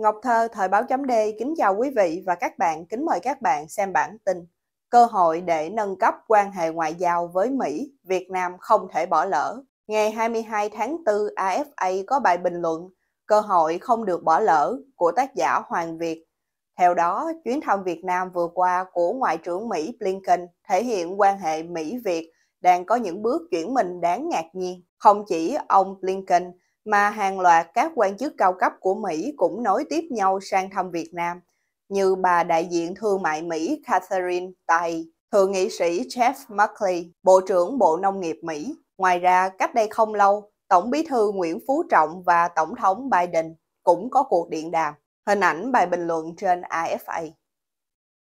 Ngọc Thơ, Thời báo chấm D, kính chào quý vị và các bạn, kính mời các bạn xem bản tin. Cơ hội để nâng cấp quan hệ ngoại giao với Mỹ, Việt Nam không thể bỏ lỡ. Ngày 22 tháng 4, AFA có bài bình luận Cơ hội không được bỏ lỡ của tác giả Hoàng Việt. Theo đó, chuyến thăm Việt Nam vừa qua của Ngoại trưởng Mỹ Blinken thể hiện quan hệ Mỹ-Việt đang có những bước chuyển mình đáng ngạc nhiên. Không chỉ ông Blinken mà hàng loạt các quan chức cao cấp của Mỹ cũng nối tiếp nhau sang thăm Việt Nam, như bà đại diện thương mại Mỹ Catherine Tai, thượng nghị sĩ Jeff Merkley, Bộ trưởng Bộ Nông nghiệp Mỹ. Ngoài ra, cách đây không lâu, Tổng bí thư Nguyễn Phú Trọng và Tổng thống Biden cũng có cuộc điện đàm, hình ảnh bài bình luận trên AFA.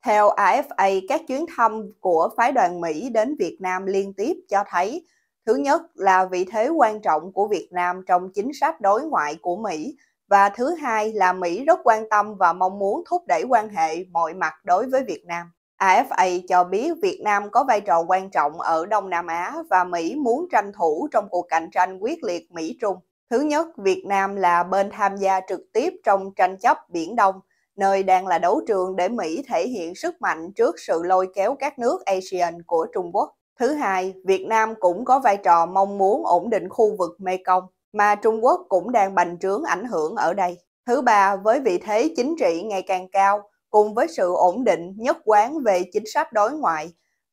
Theo AFA, các chuyến thăm của phái đoàn Mỹ đến Việt Nam liên tiếp cho thấy Thứ nhất là vị thế quan trọng của Việt Nam trong chính sách đối ngoại của Mỹ và thứ hai là Mỹ rất quan tâm và mong muốn thúc đẩy quan hệ mọi mặt đối với Việt Nam. AFA cho biết Việt Nam có vai trò quan trọng ở Đông Nam Á và Mỹ muốn tranh thủ trong cuộc cạnh tranh quyết liệt Mỹ-Trung. Thứ nhất, Việt Nam là bên tham gia trực tiếp trong tranh chấp Biển Đông, nơi đang là đấu trường để Mỹ thể hiện sức mạnh trước sự lôi kéo các nước ASEAN của Trung Quốc. Thứ hai, Việt Nam cũng có vai trò mong muốn ổn định khu vực Mekong mà Trung Quốc cũng đang bành trướng ảnh hưởng ở đây. Thứ ba, với vị thế chính trị ngày càng cao, cùng với sự ổn định nhất quán về chính sách đối ngoại,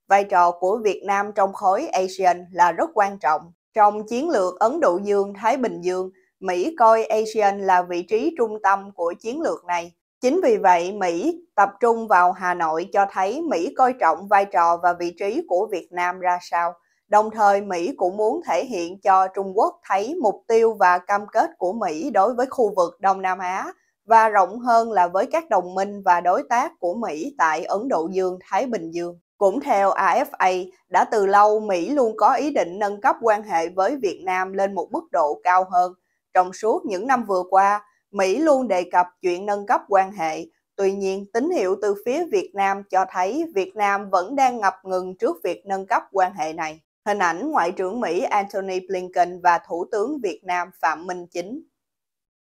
vai trò của Việt Nam trong khối ASEAN là rất quan trọng. Trong chiến lược Ấn Độ Dương-Thái Bình Dương, Mỹ coi ASEAN là vị trí trung tâm của chiến lược này Chính vì vậy, Mỹ tập trung vào Hà Nội cho thấy Mỹ coi trọng vai trò và vị trí của Việt Nam ra sao. Đồng thời, Mỹ cũng muốn thể hiện cho Trung Quốc thấy mục tiêu và cam kết của Mỹ đối với khu vực Đông Nam Á và rộng hơn là với các đồng minh và đối tác của Mỹ tại Ấn Độ Dương, Thái Bình Dương. Cũng theo AFA, đã từ lâu Mỹ luôn có ý định nâng cấp quan hệ với Việt Nam lên một mức độ cao hơn. Trong suốt những năm vừa qua, Mỹ luôn đề cập chuyện nâng cấp quan hệ, tuy nhiên tín hiệu từ phía Việt Nam cho thấy Việt Nam vẫn đang ngập ngừng trước việc nâng cấp quan hệ này. Hình ảnh Ngoại trưởng Mỹ Antony Blinken và Thủ tướng Việt Nam Phạm Minh Chính.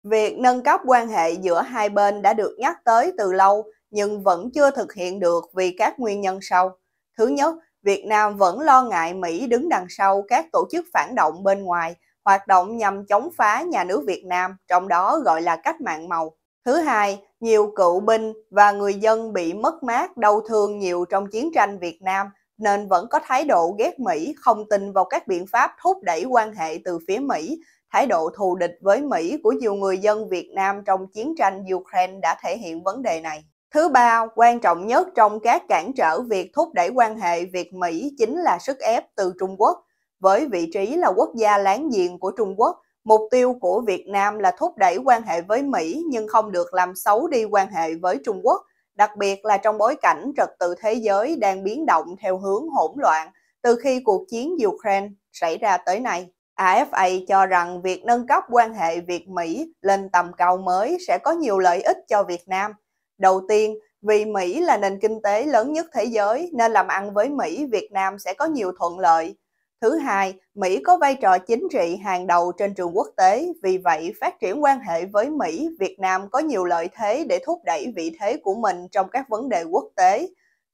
Việc nâng cấp quan hệ giữa hai bên đã được nhắc tới từ lâu nhưng vẫn chưa thực hiện được vì các nguyên nhân sau. Thứ nhất, Việt Nam vẫn lo ngại Mỹ đứng đằng sau các tổ chức phản động bên ngoài hoạt động nhằm chống phá nhà nước Việt Nam, trong đó gọi là cách mạng màu. Thứ hai, nhiều cựu binh và người dân bị mất mát, đau thương nhiều trong chiến tranh Việt Nam nên vẫn có thái độ ghét Mỹ, không tin vào các biện pháp thúc đẩy quan hệ từ phía Mỹ. Thái độ thù địch với Mỹ của nhiều người dân Việt Nam trong chiến tranh Ukraine đã thể hiện vấn đề này. Thứ ba, quan trọng nhất trong các cản trở việc thúc đẩy quan hệ Việt-Mỹ chính là sức ép từ Trung Quốc với vị trí là quốc gia láng giềng của Trung Quốc. Mục tiêu của Việt Nam là thúc đẩy quan hệ với Mỹ nhưng không được làm xấu đi quan hệ với Trung Quốc, đặc biệt là trong bối cảnh trật tự thế giới đang biến động theo hướng hỗn loạn từ khi cuộc chiến Ukraine xảy ra tới nay. AFA cho rằng việc nâng cấp quan hệ Việt-Mỹ lên tầm cao mới sẽ có nhiều lợi ích cho Việt Nam. Đầu tiên, vì Mỹ là nền kinh tế lớn nhất thế giới nên làm ăn với Mỹ, Việt Nam sẽ có nhiều thuận lợi. Thứ hai, Mỹ có vai trò chính trị hàng đầu trên trường quốc tế, vì vậy phát triển quan hệ với Mỹ, Việt Nam có nhiều lợi thế để thúc đẩy vị thế của mình trong các vấn đề quốc tế.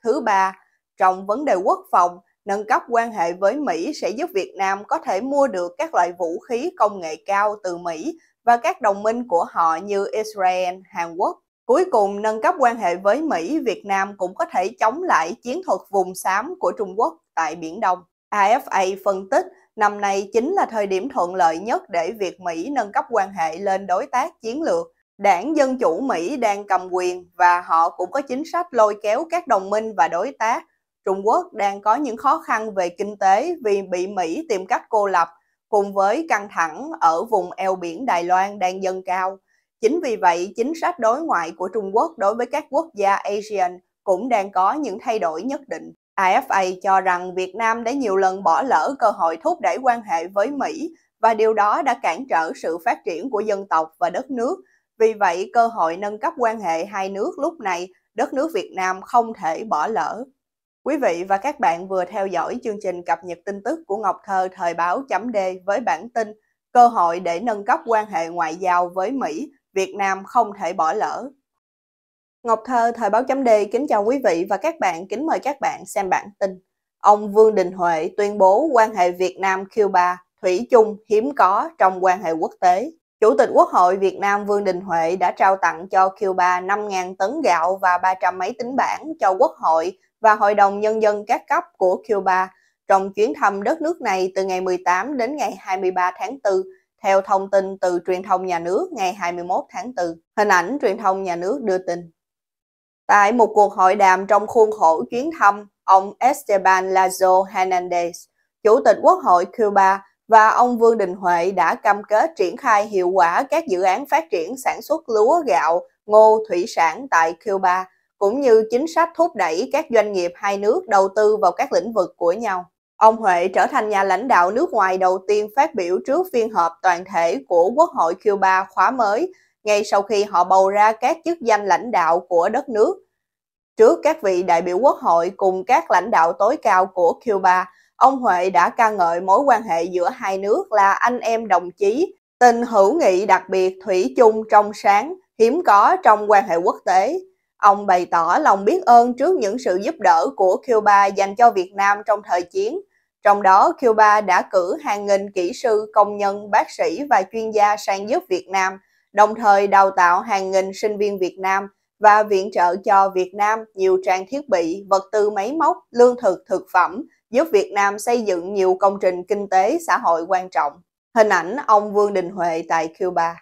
Thứ ba, trong vấn đề quốc phòng, nâng cấp quan hệ với Mỹ sẽ giúp Việt Nam có thể mua được các loại vũ khí công nghệ cao từ Mỹ và các đồng minh của họ như Israel, Hàn Quốc. Cuối cùng, nâng cấp quan hệ với Mỹ, Việt Nam cũng có thể chống lại chiến thuật vùng xám của Trung Quốc tại Biển Đông. AFA phân tích năm nay chính là thời điểm thuận lợi nhất để việc Mỹ nâng cấp quan hệ lên đối tác chiến lược. Đảng Dân Chủ Mỹ đang cầm quyền và họ cũng có chính sách lôi kéo các đồng minh và đối tác. Trung Quốc đang có những khó khăn về kinh tế vì bị Mỹ tìm cách cô lập, cùng với căng thẳng ở vùng eo biển Đài Loan đang dâng cao. Chính vì vậy, chính sách đối ngoại của Trung Quốc đối với các quốc gia ASEAN cũng đang có những thay đổi nhất định. AFA cho rằng Việt Nam đã nhiều lần bỏ lỡ cơ hội thúc đẩy quan hệ với Mỹ và điều đó đã cản trở sự phát triển của dân tộc và đất nước. Vì vậy, cơ hội nâng cấp quan hệ hai nước lúc này, đất nước Việt Nam không thể bỏ lỡ. Quý vị và các bạn vừa theo dõi chương trình cập nhật tin tức của Ngọc Thơ thời báo chấm D với bản tin Cơ hội để nâng cấp quan hệ ngoại giao với Mỹ, Việt Nam không thể bỏ lỡ. Ngọc Thơ, Thời báo chấm D kính chào quý vị và các bạn, kính mời các bạn xem bản tin. Ông Vương Đình Huệ tuyên bố quan hệ Việt Nam-Cuba thủy chung hiếm có trong quan hệ quốc tế. Chủ tịch Quốc hội Việt Nam Vương Đình Huệ đã trao tặng cho Cuba 5.000 tấn gạo và 300 máy tính bảng cho Quốc hội và Hội đồng Nhân dân các cấp của Cuba trong chuyến thăm đất nước này từ ngày 18 đến ngày 23 tháng 4 theo thông tin từ truyền thông nhà nước ngày 21 tháng 4. Hình ảnh truyền thông nhà nước đưa tin. Tại một cuộc hội đàm trong khuôn khổ chuyến thăm, ông Esteban Lazo Hernandez, Chủ tịch Quốc hội Cuba và ông Vương Đình Huệ đã cam kết triển khai hiệu quả các dự án phát triển sản xuất lúa gạo, ngô, thủy sản tại Cuba, cũng như chính sách thúc đẩy các doanh nghiệp hai nước đầu tư vào các lĩnh vực của nhau. Ông Huệ trở thành nhà lãnh đạo nước ngoài đầu tiên phát biểu trước phiên họp toàn thể của Quốc hội Cuba khóa mới ngay sau khi họ bầu ra các chức danh lãnh đạo của đất nước. Trước các vị đại biểu quốc hội cùng các lãnh đạo tối cao của Cuba, ông Huệ đã ca ngợi mối quan hệ giữa hai nước là anh em đồng chí, tình hữu nghị đặc biệt thủy chung trong sáng, hiếm có trong quan hệ quốc tế. Ông bày tỏ lòng biết ơn trước những sự giúp đỡ của Cuba dành cho Việt Nam trong thời chiến. Trong đó, Cuba đã cử hàng nghìn kỹ sư, công nhân, bác sĩ và chuyên gia sang giúp Việt Nam đồng thời đào tạo hàng nghìn sinh viên Việt Nam và viện trợ cho Việt Nam nhiều trang thiết bị, vật tư máy móc, lương thực, thực phẩm, giúp Việt Nam xây dựng nhiều công trình kinh tế xã hội quan trọng. Hình ảnh ông Vương Đình Huệ tại Cuba.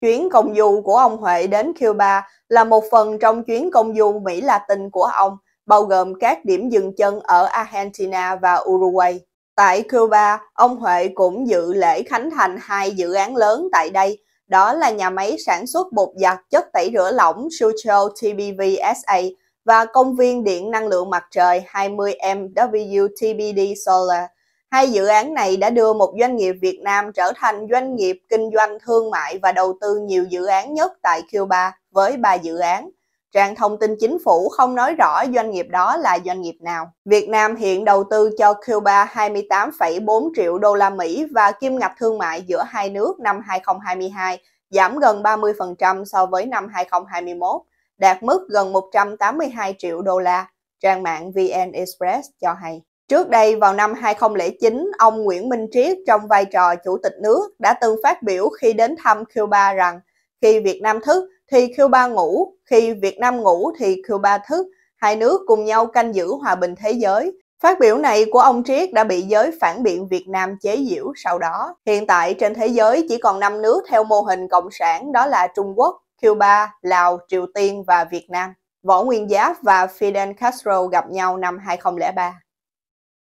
Chuyến công du của ông Huệ đến Cuba là một phần trong chuyến công du Mỹ Latin của ông, bao gồm các điểm dừng chân ở Argentina và Uruguay. Tại Cuba, ông Huệ cũng dự lễ khánh thành hai dự án lớn tại đây đó là nhà máy sản xuất bột giặt chất tẩy rửa lỏng Suzhou SA và công viên điện năng lượng mặt trời 20MW TBD Solar. Hai dự án này đã đưa một doanh nghiệp Việt Nam trở thành doanh nghiệp kinh doanh thương mại và đầu tư nhiều dự án nhất tại Cuba với ba dự án. Trang thông tin chính phủ không nói rõ doanh nghiệp đó là doanh nghiệp nào. Việt Nam hiện đầu tư cho Cuba 28,4 triệu đô la Mỹ và kim ngạch thương mại giữa hai nước năm 2022 giảm gần 30% so với năm 2021, đạt mức gần 182 triệu đô la, trang mạng VN Express cho hay. Trước đây vào năm 2009, ông Nguyễn Minh Triết trong vai trò chủ tịch nước đã từng phát biểu khi đến thăm Cuba rằng khi Việt Nam thức khi Cuba ngủ, khi Việt Nam ngủ thì Cuba thức, hai nước cùng nhau canh giữ hòa bình thế giới. Phát biểu này của ông Triết đã bị giới phản biện Việt Nam chế giễu sau đó. Hiện tại trên thế giới chỉ còn 5 nước theo mô hình cộng sản đó là Trung Quốc, Cuba, Lào, Triều Tiên và Việt Nam. Võ Nguyên Giáp và Fidel Castro gặp nhau năm 2003.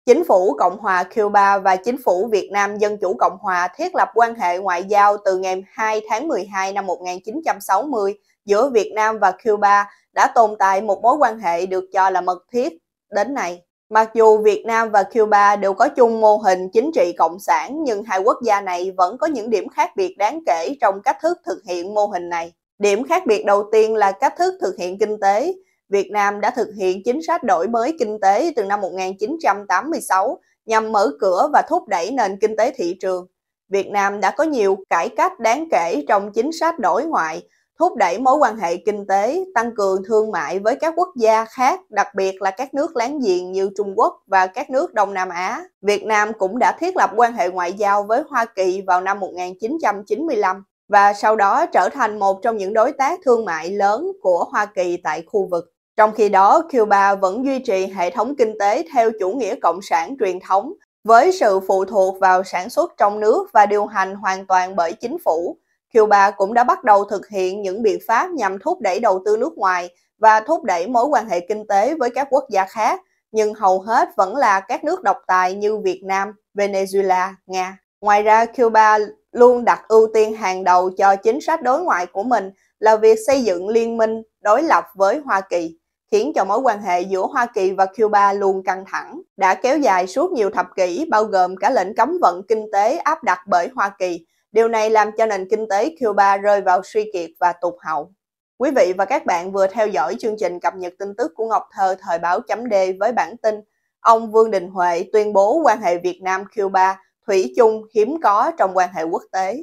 Chính phủ Cộng hòa Cuba và Chính phủ Việt Nam Dân chủ Cộng hòa thiết lập quan hệ ngoại giao từ ngày 2 tháng 12 năm 1960 giữa Việt Nam và Cuba đã tồn tại một mối quan hệ được cho là mật thiết đến nay. Mặc dù Việt Nam và Cuba đều có chung mô hình chính trị cộng sản nhưng hai quốc gia này vẫn có những điểm khác biệt đáng kể trong cách thức thực hiện mô hình này. Điểm khác biệt đầu tiên là cách thức thực hiện kinh tế. Việt Nam đã thực hiện chính sách đổi mới kinh tế từ năm 1986 nhằm mở cửa và thúc đẩy nền kinh tế thị trường. Việt Nam đã có nhiều cải cách đáng kể trong chính sách đối ngoại, thúc đẩy mối quan hệ kinh tế, tăng cường thương mại với các quốc gia khác, đặc biệt là các nước láng giềng như Trung Quốc và các nước Đông Nam Á. Việt Nam cũng đã thiết lập quan hệ ngoại giao với Hoa Kỳ vào năm 1995 và sau đó trở thành một trong những đối tác thương mại lớn của Hoa Kỳ tại khu vực. Trong khi đó, Cuba vẫn duy trì hệ thống kinh tế theo chủ nghĩa cộng sản truyền thống, với sự phụ thuộc vào sản xuất trong nước và điều hành hoàn toàn bởi chính phủ. Cuba cũng đã bắt đầu thực hiện những biện pháp nhằm thúc đẩy đầu tư nước ngoài và thúc đẩy mối quan hệ kinh tế với các quốc gia khác, nhưng hầu hết vẫn là các nước độc tài như Việt Nam, Venezuela, Nga. Ngoài ra, Cuba luôn đặt ưu tiên hàng đầu cho chính sách đối ngoại của mình là việc xây dựng liên minh đối lập với Hoa Kỳ khiến cho mối quan hệ giữa Hoa Kỳ và Cuba luôn căng thẳng, đã kéo dài suốt nhiều thập kỷ bao gồm cả lệnh cấm vận kinh tế áp đặt bởi Hoa Kỳ. Điều này làm cho nền kinh tế Cuba rơi vào suy kiệt và tụt hậu. Quý vị và các bạn vừa theo dõi chương trình cập nhật tin tức của Ngọc Thơ thời báo chấm D với bản tin Ông Vương Đình Huệ tuyên bố quan hệ Việt Nam-Cuba thủy chung hiếm có trong quan hệ quốc tế.